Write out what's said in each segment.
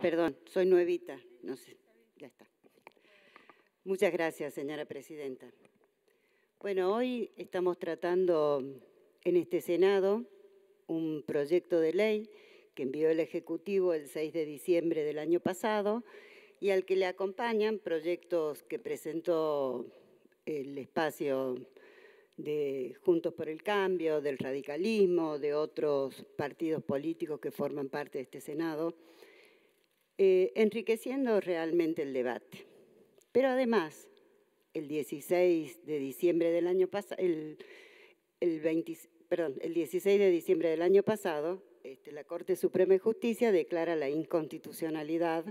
Perdón, soy nuevita, no sé, ya está. Muchas gracias, señora presidenta. Bueno, hoy estamos tratando en este Senado un proyecto de ley que envió el Ejecutivo el 6 de diciembre del año pasado y al que le acompañan proyectos que presentó el espacio de Juntos por el Cambio, del radicalismo, de otros partidos políticos que forman parte de este Senado. Eh, enriqueciendo realmente el debate. Pero además, el 16 de diciembre del año pasado, el, 16 de este, diciembre del año pasado, la Corte Suprema de Justicia declara la inconstitucionalidad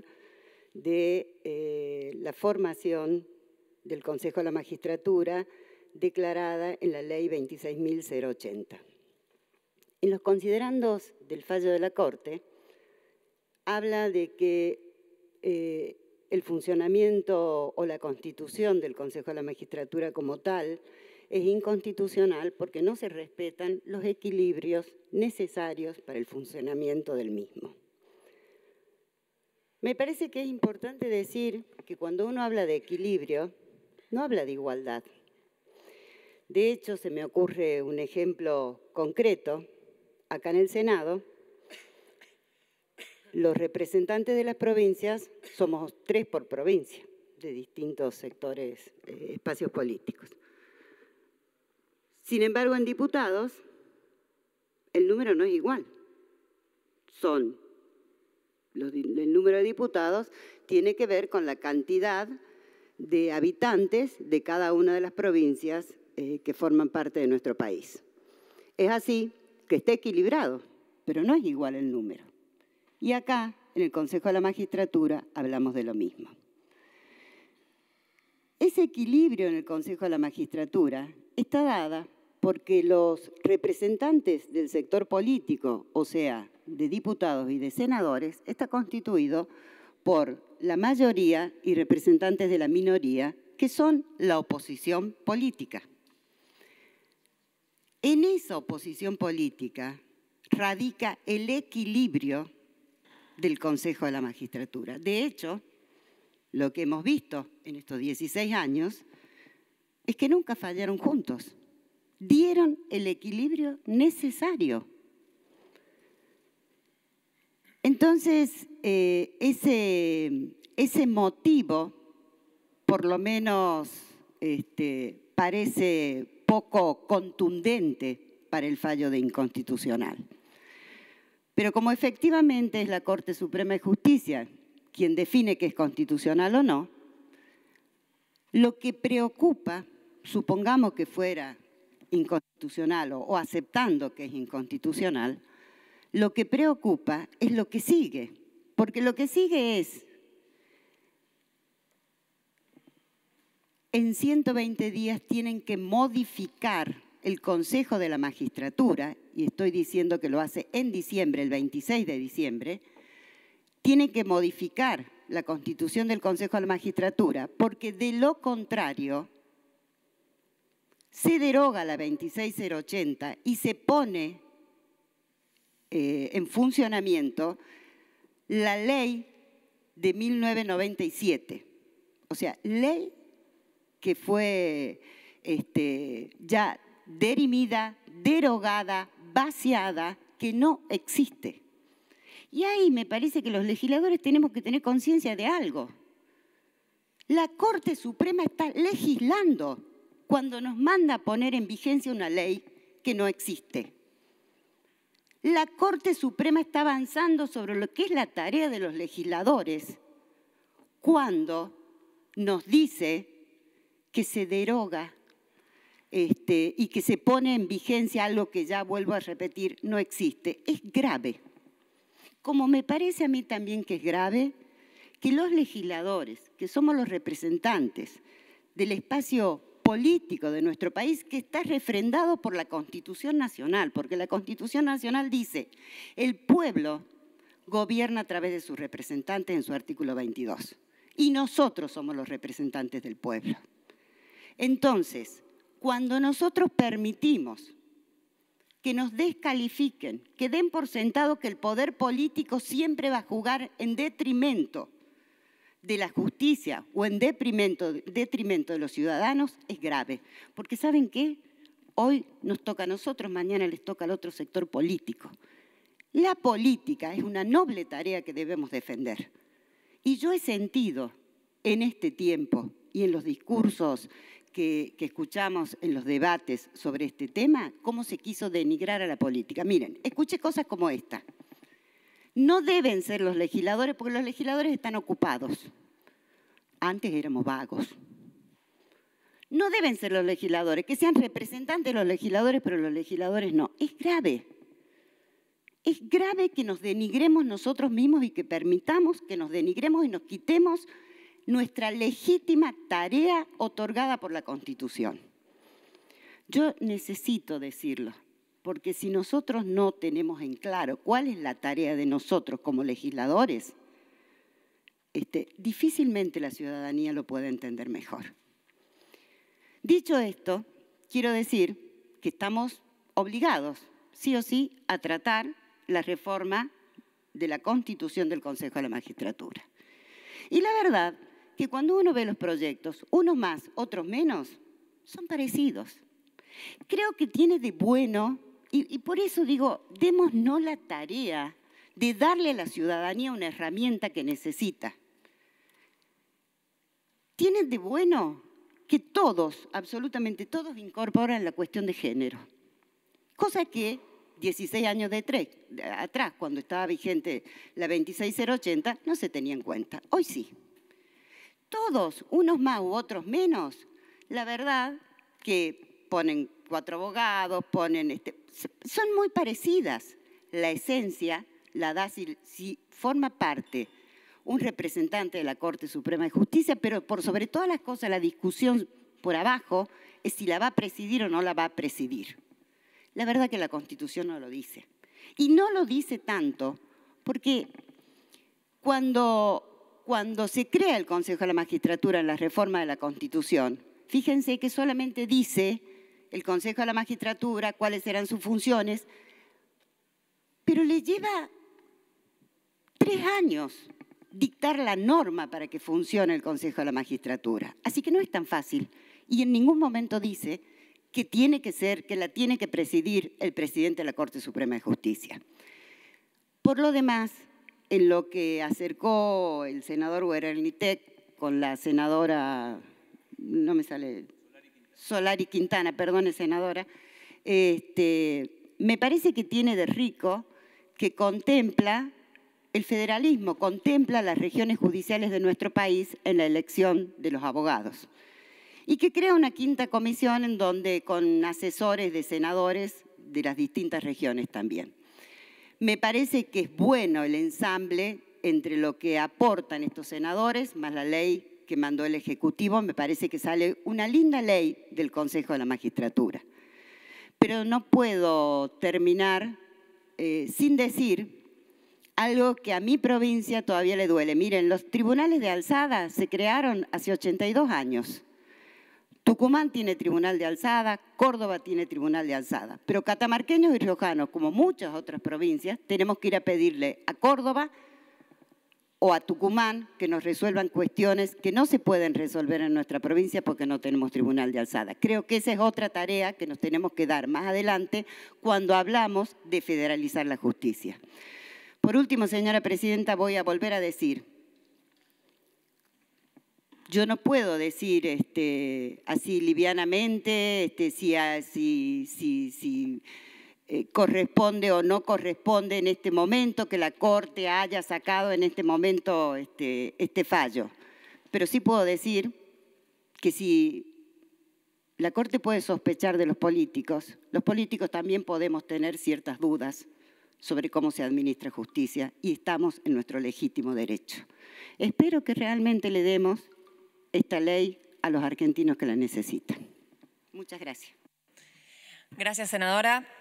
de eh, la formación del Consejo de la Magistratura declarada en la Ley 26.080. En los considerandos del fallo de la Corte, habla de que eh, el funcionamiento o la constitución del Consejo de la Magistratura como tal es inconstitucional porque no se respetan los equilibrios necesarios para el funcionamiento del mismo. Me parece que es importante decir que cuando uno habla de equilibrio, no habla de igualdad. De hecho, se me ocurre un ejemplo concreto. Acá en el Senado los representantes de las provincias somos tres por provincia, de distintos sectores, eh, espacios políticos. Sin embargo, en diputados, el número no es igual. Son, el número de diputados tiene que ver con la cantidad de habitantes de cada una de las provincias eh, que forman parte de nuestro país. Es así que está equilibrado, pero no es igual el número. Y acá, en el Consejo de la Magistratura, hablamos de lo mismo. Ese equilibrio en el Consejo de la Magistratura está dada porque los representantes del sector político, o sea, de diputados y de senadores, está constituido por la mayoría y representantes de la minoría, que son la oposición política. En esa oposición política radica el equilibrio del Consejo de la Magistratura. De hecho, lo que hemos visto en estos 16 años es que nunca fallaron juntos. Dieron el equilibrio necesario. Entonces, eh, ese, ese, motivo, por lo menos, este, parece poco contundente para el fallo de inconstitucional. Pero como efectivamente es la Corte Suprema de Justicia quien define que es constitucional o no, lo que preocupa, supongamos que fuera inconstitucional o, aceptando que es inconstitucional, lo que preocupa es lo que sigue, porque lo que sigue es en 120 días tienen que modificar el Consejo de la Magistratura, y estoy diciendo que lo hace en diciembre, el 26 de diciembre, tiene que modificar la constitución del Consejo de la Magistratura, porque de lo contrario se deroga la 26080 y se pone eh, en funcionamiento la ley de 1997, o sea, ley que fue este, ya derimida, derogada, vaciada, que no existe. Y ahí me parece que los legisladores tenemos que tener conciencia de algo. La Corte Suprema está legislando cuando nos manda poner en vigencia una ley que no existe. La Corte Suprema está avanzando sobre lo que es la tarea de los legisladores cuando nos dice que se deroga este, y que se pone en vigencia algo que ya vuelvo a repetir, no existe. Es grave. Como me parece a mí también que es grave que los legisladores, que somos los representantes del espacio político de nuestro país que está refrendado por la Constitución Nacional, porque la Constitución Nacional dice, el pueblo gobierna a través de sus representantes en su artículo 22. Y nosotros somos los representantes del pueblo. Entonces, cuando nosotros permitimos que nos descalifiquen, que den por sentado que el poder político siempre va a jugar en detrimento de la justicia o en detrimento, de los ciudadanos, es grave. Porque ¿saben qué? Hoy nos toca a nosotros, mañana les toca al otro sector político. La política es una noble tarea que debemos defender. Y yo he sentido en este tiempo y en los discursos que, escuchamos en los debates sobre este tema, cómo se quiso denigrar a la política. Miren, escuché cosas como esta. No deben ser los legisladores, porque los legisladores están ocupados. Antes éramos vagos. No deben ser los legisladores, que sean representantes los legisladores, pero los legisladores no. Es grave. Es grave que nos denigremos nosotros mismos y que permitamos que nos denigremos y nos quitemos nuestra legítima tarea otorgada por la Constitución. Yo necesito decirlo, porque si nosotros no tenemos en claro cuál es la tarea de nosotros como legisladores, este, difícilmente la ciudadanía lo puede entender mejor. Dicho esto, quiero decir que estamos obligados, sí o sí, a tratar la reforma de la constitución del Consejo de la Magistratura. Y la verdad que cuando uno ve los proyectos, unos más, otros menos, son parecidos. Creo que tiene de bueno, y, por eso digo, demos no la tarea de darle a la ciudadanía una herramienta que necesita. Tiene de bueno que todos, absolutamente todos, incorporan la cuestión de género. Cosa que 16 años atrás, cuando estaba vigente la 26080, no se tenía en cuenta. Hoy sí todos, unos más u otros menos, la verdad que ponen cuatro abogados, ponen este, son muy parecidas. La esencia la da si, forma parte un representante de la Corte Suprema de Justicia, pero por sobre todas las cosas la discusión por abajo es si la va a presidir o no la va a presidir. La verdad que la Constitución no lo dice. Y no lo dice tanto porque cuando cuando se crea el Consejo de la Magistratura en la reforma de la Constitución, fíjense que solamente dice el Consejo de la Magistratura, cuáles serán sus funciones, pero le lleva tres años dictar la norma para que funcione el Consejo de la Magistratura. Así que no es tan fácil. Y en ningún momento dice que tiene que ser, que la tiene que presidir el presidente de la Corte Suprema de Justicia. Por lo demás, en lo que acercó el senador Guerrero-Nitec con la senadora, no me sale, Solari Quintana, senadora, este, me parece que tiene de rico que contempla el federalismo, contempla las regiones judiciales de nuestro país en la elección de los abogados y que crea una quinta comisión en donde con asesores de senadores de las distintas regiones también. Me parece que es bueno el ensamble entre lo que aportan estos senadores, más la ley que mandó el Ejecutivo, me parece que sale una linda ley del Consejo de la Magistratura. Pero no puedo terminar eh, sin decir algo que a mi provincia todavía le duele. Miren, los tribunales de alzada se crearon hace 82 años Tucumán tiene tribunal de alzada, Córdoba tiene tribunal de alzada, pero catamarqueños y riojanos, como muchas otras provincias, tenemos que ir a pedirle a Córdoba o a Tucumán que nos resuelvan cuestiones que no se pueden resolver en nuestra provincia porque no tenemos tribunal de alzada. Creo que esa es otra tarea que nos tenemos que dar más adelante cuando hablamos de federalizar la justicia. Por último, señora Presidenta, voy a volver a decir yo no puedo decir este, así livianamente este, si, si, eh, corresponde o no corresponde en este momento que la Corte haya sacado en este momento este, este fallo. Pero sí puedo decir que si la Corte puede sospechar de los políticos, los políticos también podemos tener ciertas dudas sobre cómo se administra justicia y estamos en nuestro legítimo derecho. Espero que realmente le demos esta ley a los argentinos que la necesitan. Muchas gracias. Gracias, senadora.